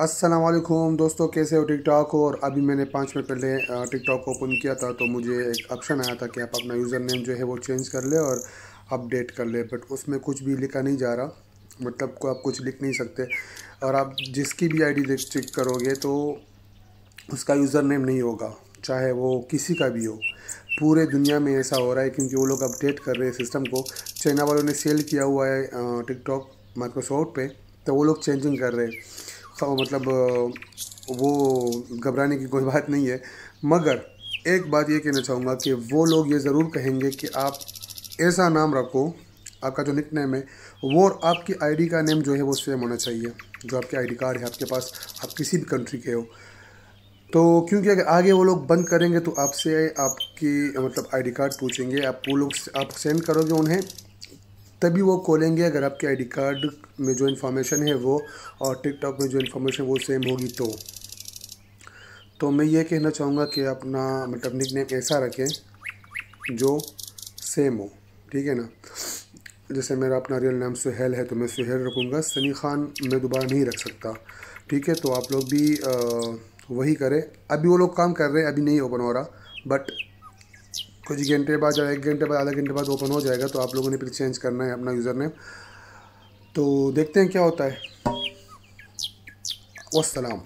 असलम दोस्तों कैसे हो टिकटॉक और अभी मैंने पाँच मिनट पहले टिकटॉक ओपन किया था तो मुझे एक ऑप्शन आया था कि आप अपना यूज़र नेम जो है वो चेंज कर ले और अपडेट कर ले बट उसमें कुछ भी लिखा नहीं जा रहा मतलब को आप कुछ लिख नहीं सकते और आप जिसकी भी आईडी डी चेक करोगे तो उसका यूज़र नेम नहीं होगा चाहे वो किसी का भी हो पूरे दुनिया में ऐसा हो रहा है क्योंकि वो लोग अपडेट कर रहे हैं सिस्टम को चाइना वालों ने सेल किया हुआ है टिकटॉक माइक्रोसॉफ्ट पे तो वो लोग चेंजिंग कर रहे हैं मतलब वो घबराने की कोई बात नहीं है मगर एक बात ये कहना चाहूँगा कि वो लोग ये ज़रूर कहेंगे कि आप ऐसा नाम रखो आपका जो निक नेम है वो और आपकी आईडी का नेम जो है वो सेम होना चाहिए जो आपके आईडी कार्ड है आपके पास आप किसी भी कंट्री के हो तो क्योंकि अगर आगे वो लोग बंद करेंगे तो आपसे आपकी मतलब आईडी कार्ड पूछेंगे आप वो लोग आप सेंड करोगे उन्हें तभी वो खोलेंगे अगर आपके आईडी कार्ड में जो इन्फॉर्मेशन है वो और टिकटॉक में जो इन्फॉर्मेशन वो सेम होगी तो तो मैं ये कहना चाहूँगा कि अपना मतलब निक नेम ऐसा रखें जो सेम हो ठीक है ना जैसे मेरा अपना रियल नाम सुहेल है तो मैं सुहेल रखूँगा सनी खान मैं दोबारा नहीं रख सकता ठीक है तो आप लोग भी आ, वही करें अभी वो लोग काम कर रहे हैं अभी नहीं ओपन हो रहा बट कुछ घंटे बाद या एक घंटे बाद आधा घंटे बाद ओपन हो जाएगा तो आप लोगों ने फिर चेंज करना है अपना यूज़र नेम तो देखते हैं क्या होता है वसलाम